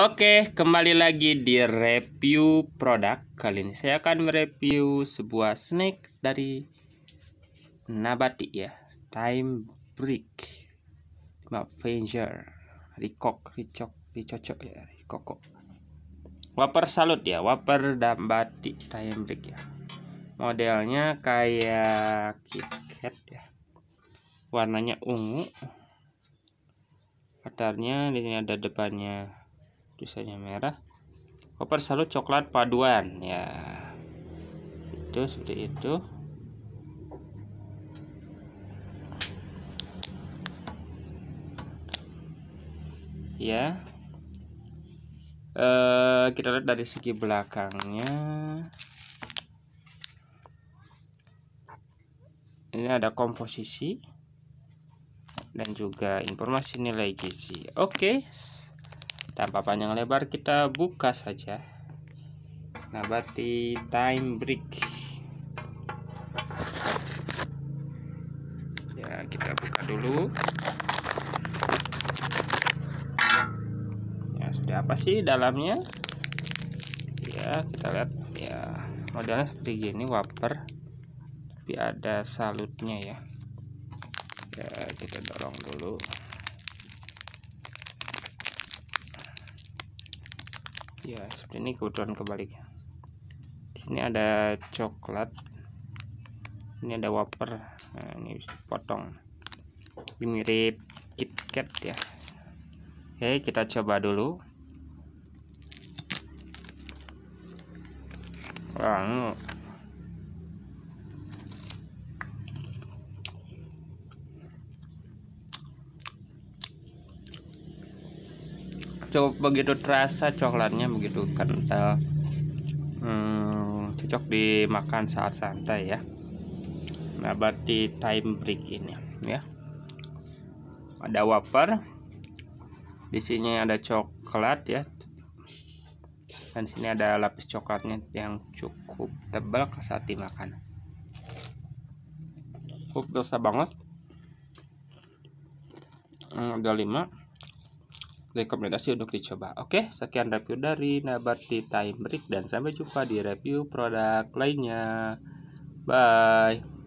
Oke, kembali lagi di review produk. Kali ini saya akan mereview sebuah snack dari Nabati ya, Time Brick, Avenger, Ricok, Ricok, Ricocok ya, Rikoko. Wafer salut ya, wafer Nabati Time Brick ya. Modelnya kayak KitKat ya. Warnanya ungu. katarnya di sini ada depannya tulisannya merah koper selalu coklat paduan ya itu seperti itu ya e, kita lihat dari segi belakangnya ini ada komposisi dan juga informasi nilai gizi oke okay tanpa panjang lebar kita buka saja nabati time break ya kita buka dulu ya sudah apa sih dalamnya ya kita lihat ya modelnya seperti gini wafer tapi ada salutnya ya ya kita dorong dulu ya seperti ini kebetulan kebaliknya di sini ada coklat ini ada wafer nah, ini potong ini mirip KitKat ya oke kita coba dulu Wah, cukup begitu terasa coklatnya begitu kental hmm, cocok dimakan saat santai ya nah berarti time break ini ya ada wafer di sini ada coklat ya dan sini ada lapis coklatnya yang cukup tebal saat dimakan cukup dosa banget hmm, ada 5 rekomendasi untuk dicoba. Oke, sekian review dari Nabati Time Break dan sampai jumpa di review produk lainnya. Bye.